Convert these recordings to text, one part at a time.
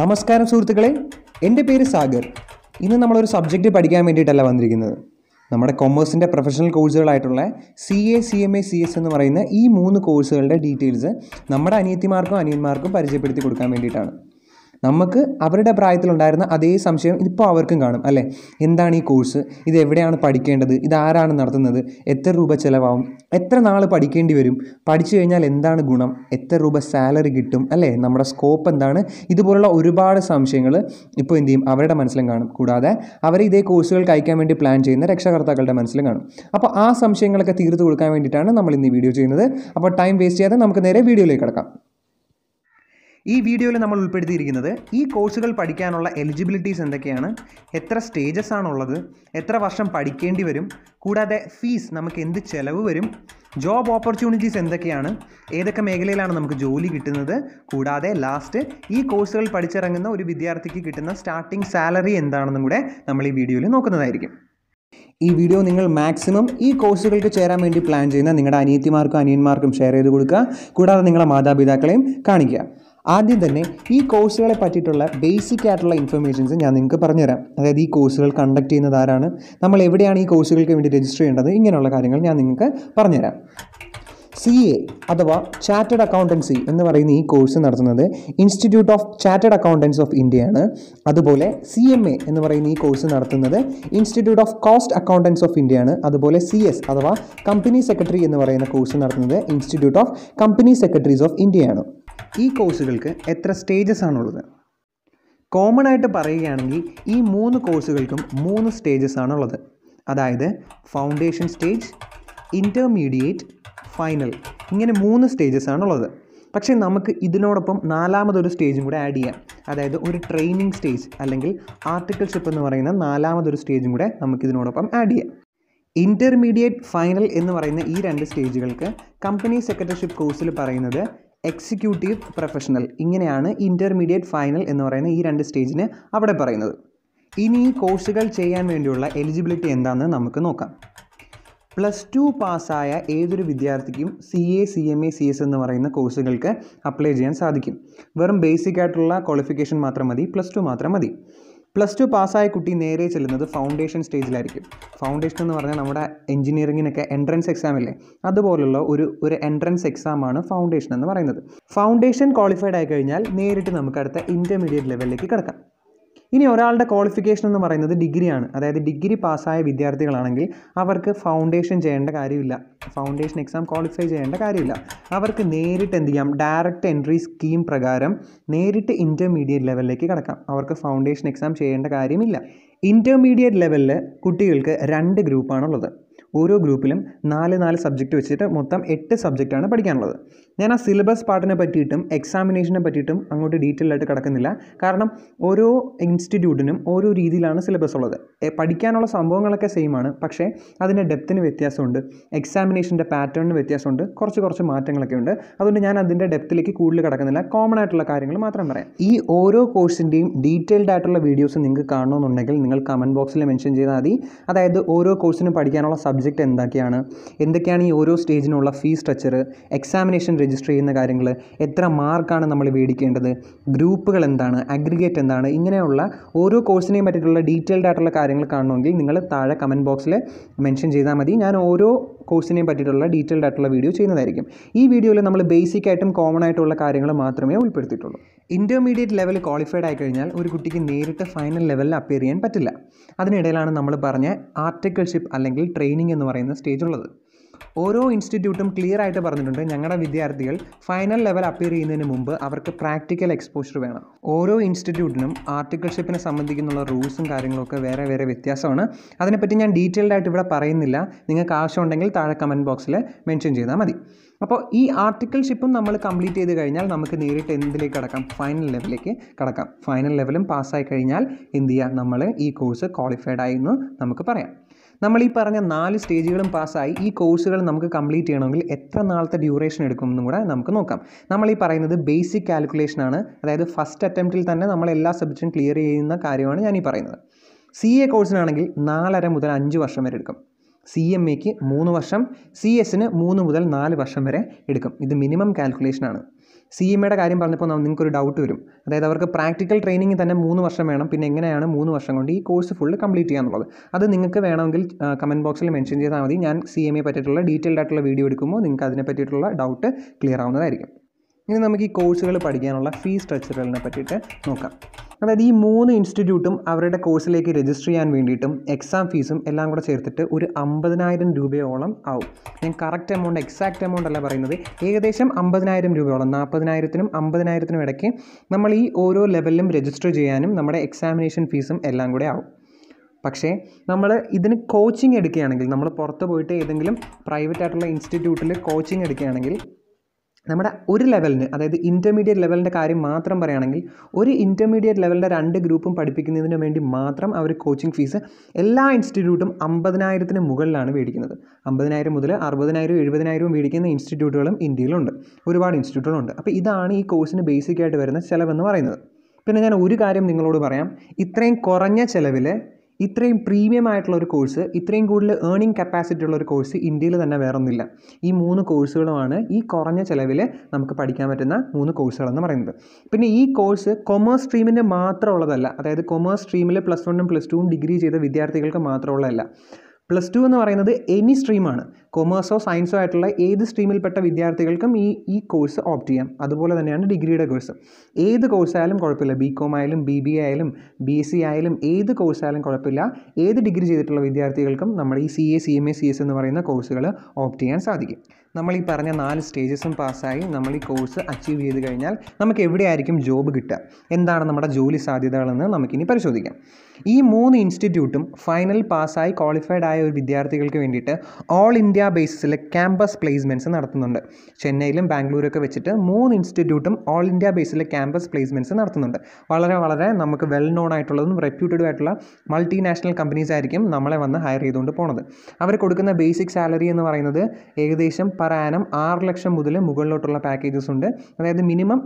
നമസ്കാരം സുഹൃത്തുക്കളെ എൻ്റെ പേര് സാഗർ ഇന്ന് നമ്മളൊരു സബ്ജക്റ്റ് പഠിക്കാൻ വേണ്ടിയിട്ടല്ല വന്നിരിക്കുന്നത് നമ്മുടെ കൊമേഴ്സിൻ്റെ പ്രൊഫഷണൽ കോഴ്സുകളായിട്ടുള്ള C A C M A C S എന്ന് പറയുന്ന ഈ മൂന്ന് കോഴ്സുകളുടെ ഡീറ്റെയിൽസ് നമ്മുടെ അനിയത്തിമാർക്കും അനിയന്മാർക്കും പരിചയപ്പെടുത്തി കൊടുക്കാൻ വേണ്ടിയിട്ടാണ് നമുക്ക് അവരുടെ പ്രായത്തിലുണ്ടായിരുന്ന അതേ സംശയം ഇപ്പോൾ അവർക്കും കാണും അല്ലേ എന്താണ് ഈ കോഴ്സ് ഇത് എവിടെയാണ് പഠിക്കേണ്ടത് ഇത് ആരാണ് നടത്തുന്നത് എത്ര രൂപ ചിലവാകും എത്ര നാൾ പഠിക്കേണ്ടി വരും പഠിച്ചു കഴിഞ്ഞാൽ എന്താണ് ഗുണം എത്ര രൂപ സാലറി കിട്ടും അല്ലേ നമ്മുടെ സ്കോപ്പ് എന്താണ് ഇതുപോലുള്ള ഒരുപാട് സംശയങ്ങൾ ഇപ്പോൾ എന്ത് ചെയ്യും അവരുടെ മനസ്സിലും കാണും കൂടാതെ അവർ ഇതേ കോഴ്സുകൾക്ക് അയക്കാൻ വേണ്ടി പ്ലാൻ ചെയ്യുന്ന രക്ഷകർത്താക്കളുടെ മനസ്സിലും കാണും അപ്പോൾ ആ സംശയങ്ങളൊക്കെ തീർത്തു കൊടുക്കാൻ വേണ്ടിയിട്ടാണ് നമ്മൾ ഇന്ന് ഈ വീഡിയോ ചെയ്യുന്നത് അപ്പോൾ ടൈം വേസ്റ്റ് ചെയ്യാതെ നമുക്ക് നേരെ വീഡിയോയിലേക്ക് കിടക്കാം ഈ വീഡിയോയിൽ നമ്മൾ ഉൾപ്പെടുത്തിയിരിക്കുന്നത് ഈ കോഴ്സുകൾ പഠിക്കാനുള്ള എലിജിബിലിറ്റീസ് എന്തൊക്കെയാണ് എത്ര സ്റ്റേജസ് ആണുള്ളത് എത്ര വർഷം പഠിക്കേണ്ടി വരും കൂടാതെ ഫീസ് നമുക്ക് എന്ത് ചിലവ് വരും ജോബ് ഓപ്പർച്യൂണിറ്റീസ് എന്തൊക്കെയാണ് ഏതൊക്കെ മേഖലയിലാണ് നമുക്ക് ജോലി കിട്ടുന്നത് കൂടാതെ ലാസ്റ്റ് ഈ കോഴ്സുകൾ പഠിച്ചിറങ്ങുന്ന ഒരു വിദ്യാർത്ഥിക്ക് കിട്ടുന്ന സ്റ്റാർട്ടിംഗ് സാലറി എന്താണെന്നും കൂടെ നമ്മൾ ഈ വീഡിയോയിൽ നോക്കുന്നതായിരിക്കും ഈ വീഡിയോ നിങ്ങൾ മാക്സിമം ഈ കോഴ്സുകൾക്ക് ചേരാൻ വേണ്ടി പ്ലാൻ ചെയ്യുന്ന നിങ്ങളുടെ അനിയത്തിമാർക്കും അനിയന്മാർക്കും ഷെയർ ചെയ്ത് കൊടുക്കുക കൂടാതെ നിങ്ങളുടെ മാതാപിതാക്കളെയും കാണിക്കുക ആദ്യം തന്നെ ഈ കോഴ്സുകളെ പറ്റിയിട്ടുള്ള ബേസിക് ആയിട്ടുള്ള ഇൻഫർമേഷൻസ് ഞാൻ നിങ്ങൾക്ക് പറഞ്ഞുതരാം അതായത് ഈ കോഴ്സുകൾ കണ്ടക്ട് ചെയ്യുന്നത് ആരാണ് നമ്മൾ എവിടെയാണ് ഈ കോഴ്സുകൾക്ക് വേണ്ടി രജിസ്റ്റർ ചെയ്യേണ്ടത് ഇങ്ങനെയുള്ള കാര്യങ്ങൾ ഞാൻ നിങ്ങൾക്ക് പറഞ്ഞുതരാം സി എ അഥവാ ചാറ്റഡ് അക്കൗണ്ടൻസി എന്ന് പറയുന്ന ഈ കോഴ്സ് നടത്തുന്നത് ഇൻസ്റ്റിറ്റ്യൂട്ട് ഓഫ് ചാറ്റഡ് അക്കൗണ്ടൻസ് ഓഫ് ഇന്ത്യയാണ് അതുപോലെ സി എം എ എന്ന് പറയുന്ന ഈ കോഴ്സ് നടത്തുന്നത് institute of cost accountants of ഇന്ത്യയാണ് അതുപോലെ സി എസ് അഥവാ കമ്പനി സെക്രട്ടറി എന്ന് പറയുന്ന കോഴ്സ് നടത്തുന്നത് institute of company secretaries of ഇന്ത്യയാണ് ഈ കോഴ്സുകൾക്ക് എത്ര സ്റ്റേജസ് ആണുള്ളത് കോമൺ ആയിട്ട് പറയുകയാണെങ്കിൽ ഈ മൂന്ന് കോഴ്സുകൾക്കും മൂന്ന് സ്റ്റേജസ് ആണുള്ളത് അതായത് ഫൗണ്ടേഷൻ സ്റ്റേജ് ഇൻ്റർമീഡിയേറ്റ് ഫൈനൽ ഇങ്ങനെ മൂന്ന് സ്റ്റേജസ് ആണുള്ളത് പക്ഷേ നമുക്ക് ഇതിനോടൊപ്പം നാലാമതൊരു സ്റ്റേജും കൂടെ ആഡ് ചെയ്യാം അതായത് ഒരു ട്രെയിനിങ് സ്റ്റേജ് അല്ലെങ്കിൽ ആർട്ടിക്കിൾഷിപ്പ് എന്ന് പറയുന്ന നാലാമതൊരു സ്റ്റേജും കൂടെ നമുക്ക് ഇതിനോടൊപ്പം ആഡ് ചെയ്യാം ഇൻ്റർമീഡിയറ്റ് ഫൈനൽ എന്ന് പറയുന്ന ഈ രണ്ട് സ്റ്റേജുകൾക്ക് കമ്പനി സെക്രട്ടറിഷിപ്പ് കോഴ്സിൽ പറയുന്നത് എക്സിക്യൂട്ടീവ് പ്രൊഫഷണൽ ഇങ്ങനെയാണ് ഇൻ്റർമീഡിയറ്റ് ഫൈനൽ എന്ന് പറയുന്ന ഈ രണ്ട് സ്റ്റേജിന് അവിടെ പറയുന്നത് ഇനി ഈ കോഴ്സുകൾ ചെയ്യാൻ വേണ്ടിയുള്ള എലിജിബിലിറ്റി എന്താണെന്ന് നമുക്ക് നോക്കാം പ്ലസ് ടു പാസ്സായ ഏതൊരു വിദ്യാർത്ഥിക്കും C A C M A C S എന്ന് പറയുന്ന കോഴ്സുകൾക്ക് അപ്ലൈ ചെയ്യാൻ സാധിക്കും വെറും ബേസിക് ആയിട്ടുള്ള ക്വാളിഫിക്കേഷൻ മാത്രം മതി പ്ലസ് ടു മാത്രം മതി പ്ലസ് ടു പാസ്സായ കുട്ടി നേരെ ചെല്ലുന്നത് ഫൗണ്ടേഷൻ സ്റ്റേജിലായിരിക്കും ഫൗണ്ടേഷൻ എന്ന് പറഞ്ഞാൽ നമ്മുടെ എഞ്ചിനീയറിങ്ങിനൊക്കെ എൻട്രൻസ് എക്സാം ഇല്ലേ അതുപോലുള്ള ഒരു ഒരു എൻട്രൻസ് എക്സാമാണ് ഫൗണ്ടേഷൻ എന്ന് പറയുന്നത് ഫൗണ്ടേഷൻ ക്വാളിഫൈഡ് ആയി കഴിഞ്ഞാൽ നേരിട്ട് നമുക്ക് അടുത്ത ഇൻ്റർമീഡിയറ്റ് ലെവലിലേക്ക് കിടക്കാം ഇനി ഒരാളുടെ ക്വാളിഫിക്കേഷൻ എന്ന് പറയുന്നത് ഡിഗ്രിയാണ് അതായത് ഡിഗ്രി പാസ്സായ വിദ്യാർത്ഥികളാണെങ്കിൽ അവർക്ക് ഫൗണ്ടേഷൻ ചെയ്യേണ്ട കാര്യമില്ല ഫൗണ്ടേഷൻ എക്സാം ക്വാളിഫൈ ചെയ്യേണ്ട കാര്യമില്ല അവർക്ക് നേരിട്ട് എന്ത് ചെയ്യാം ഡയറക്റ്റ് എൻട്രി സ്കീം പ്രകാരം നേരിട്ട് ഇൻ്റർമീഡിയറ്റ് ലെവലിലേക്ക് കടക്കാം അവർക്ക് ഫൗണ്ടേഷൻ എക്സാം ചെയ്യേണ്ട കാര്യമില്ല ഇൻ്റർമീഡിയറ്റ് ലെവലിൽ കുട്ടികൾക്ക് രണ്ട് ഗ്രൂപ്പാണുള്ളത് ഓരോ ഗ്രൂപ്പിലും നാല് നാല് സബ്ജക്റ്റ് വെച്ചിട്ട് മൊത്തം എട്ട് സബ്ജക്റ്റാണ് പഠിക്കാനുള്ളത് ഞാൻ ആ സിലബസ് പാർട്ടിനെ പറ്റിയിട്ടും എക്സാമിനേഷനെ പറ്റിയിട്ടും അങ്ങോട്ട് ഡീറ്റെയിൽ ആയിട്ട് കിടക്കുന്നില്ല കാരണം ഓരോ ഇൻസ്റ്റിറ്റ്യൂട്ടിനും ഓരോ രീതിയിലാണ് സിലബസ് ഉള്ളത് പഠിക്കാനുള്ള സംഭവങ്ങളൊക്കെ സെയിമാണ് പക്ഷേ അതിൻ്റെ ഡെപ്തിന് വ്യത്യാസമുണ്ട് എക്സാമിനേഷൻ്റെ പാറ്റേണിന് വ്യത്യാസമുണ്ട് കുറച്ച് കുറച്ച് മാറ്റങ്ങളൊക്കെ ഉണ്ട് അതുകൊണ്ട് ഞാൻ അതിൻ്റെ ഡെപ്തിലേക്ക് കൂടുതൽ കിടക്കുന്നില്ല കോമൺ ആയിട്ടുള്ള കാര്യങ്ങൾ മാത്രം പറയാം ഈ ഓരോ കോഴ്സിൻ്റെയും ഡീറ്റെയിൽഡ് ആയിട്ടുള്ള വീഡിയോസ് നിങ്ങൾക്ക് കാണണമെന്നുണ്ടെങ്കിൽ നിങ്ങൾ കമൻറ്റ് ബോക്സിൽ മെൻഷൻ ചെയ്താൽ മതി അതായത് ഓരോ കോഴ്സിനും പഠിക്കാനുള്ള സബ്ജക്റ്റ് സബ്ജക്റ്റ് എന്തൊക്കെയാണ് എന്തൊക്കെയാണ് ഈ ഓരോ സ്റ്റേജിനുള്ള ഫീ സ്ട്രക്ചർ എക്സാമിനേഷൻ രജിസ്റ്റർ ചെയ്യുന്ന കാര്യങ്ങൾ എത്ര മാർക്കാണ് നമ്മൾ മേടിക്കേണ്ടത് ഗ്രൂപ്പുകൾ എന്താണ് അഗ്രിഗേറ്റ് എന്താണ് ഇങ്ങനെയുള്ള ഓരോ കോഴ്സിനെയും പറ്റിയിട്ടുള്ള ഡീറ്റെയിൽഡ് ആയിട്ടുള്ള കാര്യങ്ങൾ കാണണമെങ്കിൽ നിങ്ങൾ താഴെ കമൻറ്റ് ബോക്സിൽ മെൻഷൻ ചെയ്താൽ മതി ഞാൻ ഓരോ കോഴ്സിനെയും പറ്റിയിട്ടുള്ള ഡീറ്റെയിൽഡ് ആയിട്ടുള്ള വീഡിയോ ചെയ്യുന്നതായിരിക്കും ഈ വീഡിയോയിൽ നമ്മൾ ബേസിക് ആയിട്ടും കോമൺ ആയിട്ടുള്ള കാര്യങ്ങൾ മാത്രമേ ഉൾപ്പെടുത്തിയിട്ടുള്ളൂ ഇൻ്റർമീഡിയറ്റ് ലെവൽ ക്വാളിഫൈഡ് ആയി കഴിഞ്ഞാൽ ഒരു കുട്ടിക്ക് നേരിട്ട് ഫൈനൽ ലെവലിൽ അപ്പിയർ ചെയ്യാൻ പറ്റില്ല അതിനിടയിലാണ് നമ്മൾ പറഞ്ഞ ആർട്ടിക്കിൾഷിപ്പ് അല്ലെങ്കിൽ ട്രെയിനിങ് എന്ന് പറയുന്ന സ്റ്റേജ് ഉള്ളത് ഓരോ ഇൻസ്റ്റിറ്റ്യൂട്ടും ക്ലിയർ ആയിട്ട് പറഞ്ഞിട്ടുണ്ട് ഞങ്ങളുടെ വിദ്യാർത്ഥികൾ ഫൈനൽ ലെവൽ അപ്പിയർ ചെയ്യുന്നതിന് മുമ്പ് അവർക്ക് പ്രാക്ടിക്കൽ എക്സ്പോഷർ വേണം ഓരോ ഇൻസ്റ്റിറ്റ്യൂട്ടിനും ആർട്ടിക്കിൾഷിപ്പിനെ സംബന്ധിക്കുന്നുള്ള റൂൾസും കാര്യങ്ങളൊക്കെ വേറെ വേറെ വ്യത്യാസമാണ് അതിനെപ്പറ്റി ഞാൻ ഡീറ്റെയിൽഡ് ആയിട്ട് ഇവിടെ പറയുന്നില്ല നിങ്ങൾക്ക് ആവശ്യമുണ്ടെങ്കിൽ താഴെ കമൻറ്റ് ബോക്സിൽ മെൻഷൻ ചെയ്താൽ മതി അപ്പോൾ ഈ ആർട്ടിക്കിൾഷിപ്പും നമ്മൾ കംപ്ലീറ്റ് ചെയ്ത് കഴിഞ്ഞാൽ നമുക്ക് നേരിട്ട് എന്തിലേക്ക് കടക്കാം ഫൈനൽ ലെവലിലേക്ക് കടക്കാം ഫൈനൽ ലെവലും പാസ്സായി കഴിഞ്ഞാൽ എന്ത് ചെയ്യുക നമ്മൾ ഈ കോഴ്സ് ക്വാളിഫൈഡ് ആയി എന്ന് നമുക്ക് പറയാം നമ്മൾ ഈ പറഞ്ഞ നാല് സ്റ്റേജുകളും പാസ്സായി ഈ കോഴ്സുകൾ നമുക്ക് കംപ്ലീറ്റ് ചെയ്യണമെങ്കിൽ എത്ര നാളത്തെ ഡ്യൂറേഷൻ എടുക്കുമെന്നും കൂടെ നമുക്ക് നോക്കാം നമ്മൾ ഈ പറയുന്നത് ബേസിക് കാൽക്കുലേഷൻ ആണ് അതായത് ഫസ്റ്റ് അറ്റംപ്റ്റിൽ തന്നെ നമ്മൾ എല്ലാ സബ്ജക്റ്റും ക്ലിയർ ചെയ്യുന്ന കാര്യമാണ് ഞാൻ ഈ പറയുന്നത് സി എ കോഴ്സിനാണെങ്കിൽ നാലര മുതൽ അഞ്ച് വർഷം വരെ എടുക്കും സി എം എക്ക് മൂന്ന് വർഷം സി എസിന് മൂന്ന് മുതൽ നാല് വർഷം വരെ എടുക്കും ഇത് മിനിമം കാൽക്കുലേഷനാണ് സി എം എയുടെ കാര്യം പറഞ്ഞപ്പോൾ നിങ്ങൾക്കൊരു ഡൗട്ട് വരും അതായത് അവർക്ക് പ്രാക്ടിക്കൽ ട്രെയിനിങ് തന്നെ മൂന്ന് വർഷം വേണം പിന്നെ എങ്ങനെയാണ് മൂന്ന് വർഷം കൊണ്ട് ഈ കോഴ്സ് ഫുൾ കംപ്ലീറ്റ് ചെയ്യാന്നുള്ളത് അത് നിങ്ങൾക്ക് വേണമെങ്കിൽ കമൻറ്റ് ബോക്സിൽ മെൻഷൻ ചെയ്താൽ മതി ഞാൻ സി എം എ പറ്റിയിട്ടുള്ള ഡീറ്റെയിൽഡ് ആയിട്ടുള്ള വീഡിയോ എടുക്കുമ്പോൾ നിങ്ങൾക്ക് അതിനെ പറ്റിയിട്ടുള്ള ഡൗട്ട് ക്ലിയർ ആവുന്നതായിരിക്കും ഇനി നമുക്ക് ഈ കോഴ്സുകൾ പഠിക്കാനുള്ള ഫീ സ്ട്രക്ചറുകളിനെ പറ്റിയിട്ട് നോക്കാം അതായത് ഈ മൂന്ന് ഇൻസ്റ്റിറ്റ്യൂട്ടും അവരുടെ കോഴ്സിലേക്ക് രജിസ്റ്റർ ചെയ്യാൻ വേണ്ടിയിട്ടും എക്സാം ഫീസും എല്ലാം കൂടെ ചേർത്തിട്ട് ഒരു അമ്പതിനായിരം രൂപയോളം ആവും ഞാൻ കറക്റ്റ് എമൗണ്ട് എക്സാക്റ്റ് എമൗണ്ട് അല്ല പറയുന്നത് ഏകദേശം അമ്പതിനായിരം രൂപയോളം നാൽപ്പതിനായിരത്തിനും അമ്പതിനായിരത്തിനും ഇടയ്ക്ക് നമ്മൾ ഈ ഓരോ ലെവലിലും രജിസ്റ്റർ ചെയ്യാനും നമ്മുടെ എക്സാമിനേഷൻ ഫീസും എല്ലാം കൂടെ ആവും പക്ഷേ നമ്മൾ ഇതിന് കോച്ചിങ് എടുക്കുകയാണെങ്കിൽ നമ്മൾ പുറത്ത് പോയിട്ട് ഏതെങ്കിലും പ്രൈവറ്റ് ആയിട്ടുള്ള ഇൻസ്റ്റിറ്റ്യൂട്ടിൽ കോച്ചിങ് എടുക്കുകയാണെങ്കിൽ നമ്മുടെ ഒരു ലെവലിന് അതായത് ഇൻ്റർമീഡിയറ്റ് ലെവലിൻ്റെ കാര്യം മാത്രം പറയുകയാണെങ്കിൽ ഒരു ഇൻ്റർമീഡിയറ്റ് ലെവലിൻ്റെ രണ്ട് ഗ്രൂപ്പും പഠിപ്പിക്കുന്നതിന് വേണ്ടി മാത്രം അവർ കോച്ചിങ് ഫീസ് എല്ലാ ഇൻസ്റ്റിറ്റ്യൂട്ടും അമ്പതിനായിരത്തിന് മുകളിലാണ് മേടിക്കുന്നത് അമ്പതിനായിരം മുതൽ അറുപതിനായിരം എഴുപതിനായിരവും മേടിക്കുന്ന ഇൻസ്റ്റിറ്റ്യൂട്ടുകളും ഇന്ത്യയിലുണ്ട് ഒരുപാട് ഇൻസ്റ്റിറ്റ്യൂട്ടുകളുണ്ട് അപ്പോൾ ഇതാണ് ഈ കോഴ്സിന് ബേസിക് ആയിട്ട് വരുന്ന ചിലവെന്ന് പറയുന്നത് പിന്നെ ഞാൻ ഒരു കാര്യം നിങ്ങളോട് പറയാം ഇത്രയും കുറഞ്ഞ ചിലവിൽ ഇത്രയും പ്രീമിയം ആയിട്ടുള്ള ഒരു കോഴ്സ് ഇത്രയും കൂടുതൽ ഏണിംഗ് കപ്പാസിറ്റി ഉള്ള ഒരു കോഴ്സ് ഇന്ത്യയിൽ തന്നെ വേറൊന്നില്ല ഈ മൂന്ന് കോഴ്സുകളുമാണ് ഈ കുറഞ്ഞ ചിലവിൽ നമുക്ക് പഠിക്കാൻ പറ്റുന്ന മൂന്ന് കോഴ്സുകളെന്ന് പറയുന്നത് പിന്നെ ഈ കോഴ്സ് കൊമേഴ്സ് സ്ട്രീമിൻ്റെ മാത്രമുള്ളതല്ല അതായത് കൊമേഴ്സ് സ്ട്രീമിൽ പ്ലസ് വണ്ണും പ്ലസ് ടുവും ഡിഗ്രി ചെയ്ത വിദ്യാർത്ഥികൾക്ക് മാത്രമുള്ളതല്ല പ്ലസ് ടു എന്ന് പറയുന്നത് എനി സ്ട്രീമാണ് കൊമേഴ്സോ സയൻസോ ആയിട്ടുള്ള ഏത് സ്ട്രീമിൽപ്പെട്ട വിദ്യാർത്ഥികൾക്കും ഈ ഈ കോഴ്സ് ഓപ്റ്റ് ചെയ്യാം അതുപോലെ തന്നെയാണ് ഡിഗ്രിയുടെ കോഴ്സ് ഏത് കോഴ്സായാലും കുഴപ്പമില്ല ബി കോം ആയാലും ബി ബി ആയാലും ബി എസ് സി ആയാലും ഏത് കോഴ്സായാലും കുഴപ്പമില്ല ഏത് ഡിഗ്രി ചെയ്തിട്ടുള്ള വിദ്യാർത്ഥികൾക്കും നമ്മുടെ ഈ C A C M A C S എന്ന് പറയുന്ന കോഴ്സുകൾ ഓപ്റ്റ് ചെയ്യാൻ സാധിക്കും നമ്മൾ ഈ പറഞ്ഞ നാല് സ്റ്റേജസും പാസ്സായി നമ്മൾ ഈ കോഴ്സ് അച്ചീവ് ചെയ്ത് കഴിഞ്ഞാൽ നമുക്ക് എവിടെയായിരിക്കും ജോബ് കിട്ടുക എന്താണ് നമ്മുടെ ജോലി സാധ്യതകളെന്ന് നമുക്കിനി പരിശോധിക്കാം ഈ മൂന്ന് ഇൻസ്റ്റിറ്റ്യൂട്ടും ഫൈനൽ പാസ്സായി ക്വാളിഫൈഡ് ആയ ഒരു വിദ്യാർത്ഥികൾക്ക് വേണ്ടിയിട്ട് ഓൾ ഇന്ത്യ ബേസിസിൽ ക്യാമ്പസ് പ്ലേസ്മെൻറ്റ്സ് നടത്തുന്നുണ്ട് ചെന്നൈയിലും ബാംഗ്ലൂരൊക്കെ വെച്ചിട്ട് മൂന്ന് ഇൻസ്റ്റിറ്റ്യൂട്ടും ഓൾ ഇന്ത്യ ബേസിൽ ക്യാമ്പസ് പ്ലേസ്മെൻറ്റ്സ് നടത്തുന്നുണ്ട് വളരെ വളരെ നമുക്ക് വെൽ നോൺ ആയിട്ടുള്ളതും റെപ്യൂട്ടഡും ആയിട്ടുള്ള മൾട്ടിനാഷണൽ കമ്പനീസ് ആയിരിക്കും നമ്മളെ വന്ന് ഹയർ ചെയ്തുകൊണ്ട് പോണത് അവർ കൊടുക്കുന്ന ബേസിക് സാലറി എന്ന് പറയുന്നത് ഏകദേശം പെർ ആനം ആറ് ലക്ഷം മുതൽ മുകളിലോട്ടുള്ള പാക്കേജസ് ഉണ്ട് അതായത് മിനിമം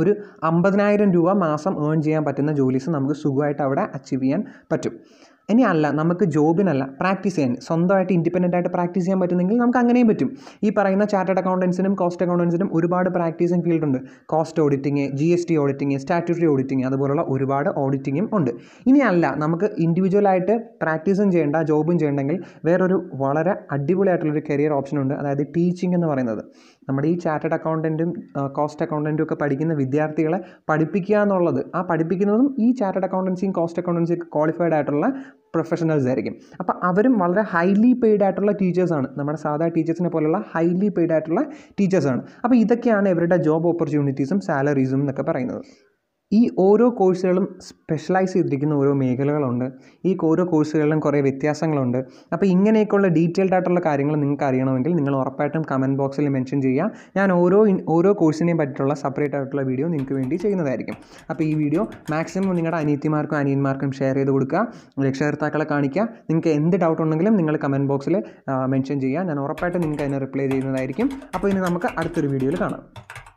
ഒരു അമ്പതിനായിരം രൂപ മാസം ഏൺ ചെയ്യാൻ പറ്റുന്ന ജോലീസ് നമുക്ക് സുഖമായിട്ട് അവിടെ അച്ചീവ് ചെയ്യാൻ പറ്റും ഇനി അല്ല നമുക്ക് ജോബിനല്ല പ്രാക്ടീസ് ചെയ്യാൻ സ്വന്തമായിട്ട് ഇൻഡിപെൻഡൻ്റ് ആയിട്ട് പ്രാക്ടീസ് ചെയ്യാൻ പറ്റുന്നെങ്കിൽ നമുക്ക് അങ്ങനെയും പറ്റും ഈ പറയുന്ന ചാർട്ടേഡ് അക്കൗണ്ടൻസിനും കോസ്റ്റ് അക്കൗണ്ടൻസിനും ഒരുപാട് പ്രാക്ടീസിങ് ഫീൽഡ് ഉണ്ട് cost auditing G S T auditing statutory auditing അതുപോലുള്ള ഒരുപാട് ഓഡിറ്റിങ്ങും ഉണ്ട് ഇനി അല്ല നമുക്ക് ഇൻഡിവിജ്വലായിട്ട് പ്രാക്ടീസും ചെയ്യേണ്ട ജോബും ചെയ്യണമെങ്കിൽ വേറൊരു വളരെ അടിപൊളിയായിട്ടുള്ളൊരു കരിയർ ഓപ്ഷൻ ഉണ്ട് അതായത് ടീച്ചിങ് എന്ന് പറയുന്നത് നമ്മുടെ ഈ ചാർട്ടേഡ് അക്കൗണ്ടൻറ്റും കോസ്റ്റ് അക്കൗണ്ടൻറ്റും ഒക്കെ പഠിക്കുന്ന വിദ്യാർത്ഥികളെ പഠിപ്പിക്കുക എന്നുള്ളത് ആ പഠിപ്പിക്കുന്നതും ഈ ചാർട്ടേഡ് അക്കൗണ്ടൻസിയും കോസ്റ്റ് അക്കൗണ്ടൻസിയും ക്വാളിഫൈഡ് ആയിട്ടുള്ള പ്രൊഫഷണൽസ് ആയിരിക്കും അപ്പോൾ അവരും വളരെ ഹൈലി പെയ്ഡ് ആയിട്ടുള്ള ടീച്ചേഴ്സാണ് നമ്മുടെ സാധാ ടീച്ചേഴ്സിനെ പോലുള്ള ഹൈലി പെയ്ഡ് ആയിട്ടുള്ള ടീച്ചേഴ്സാണ് അപ്പോൾ ഇതൊക്കെയാണ് ഇവരുടെ ജോബ് ഓപ്പർച്യൂണിറ്റീസും സാലറീസും എന്നൊക്കെ പറയുന്നത് ഈ ഓരോ കോഴ്സുകളും സ്പെഷ്യലൈസ് ചെയ്തിരിക്കുന്ന ഓരോ മേഖലകളുണ്ട് ഈ ഓരോ കോഴ്സുകളിലും കുറേ വ്യത്യാസങ്ങളുണ്ട് അപ്പോൾ ഇങ്ങനെയൊക്കെയുള്ള ഡീറ്റെയിൽഡ് ആയിട്ടുള്ള കാര്യങ്ങൾ നിങ്ങൾക്ക് അറിയണമെങ്കിൽ നിങ്ങൾ ഉറപ്പായിട്ടും കമൻറ്റ് ബോക്സിൽ മെൻഷൻ ചെയ്യുക ഞാൻ ഓരോ ഓരോ കോഴ്സിനെയും പറ്റിയിട്ടുള്ള സെപ്പറേറ്റ് ആയിട്ടുള്ള വീഡിയോ നിങ്ങൾക്ക് വേണ്ടി ചെയ്യുന്നതായിരിക്കും അപ്പോൾ ഈ വീഡിയോ മാക്സിമം നിങ്ങളുടെ അനിയത്തിമാർക്കും അനിയന്മാർക്കും ഷെയർ ചെയ്ത് കൊടുക്കുക രക്ഷകർത്താക്കളെ കാണിക്കുക നിങ്ങൾക്ക് എന്ത് ഡൗട്ട് ഉണ്ടെങ്കിലും നിങ്ങൾ കമൻറ്റ് ബോക്സിൽ മെൻഷൻ ചെയ്യുക ഞാൻ ഉറപ്പായിട്ടും നിങ്ങൾക്ക് അതിനെ റിപ്ലൈ ചെയ്യുന്നതായിരിക്കും അപ്പോൾ ഇനി നമുക്ക് അടുത്തൊരു വീഡിയോയിൽ കാണാം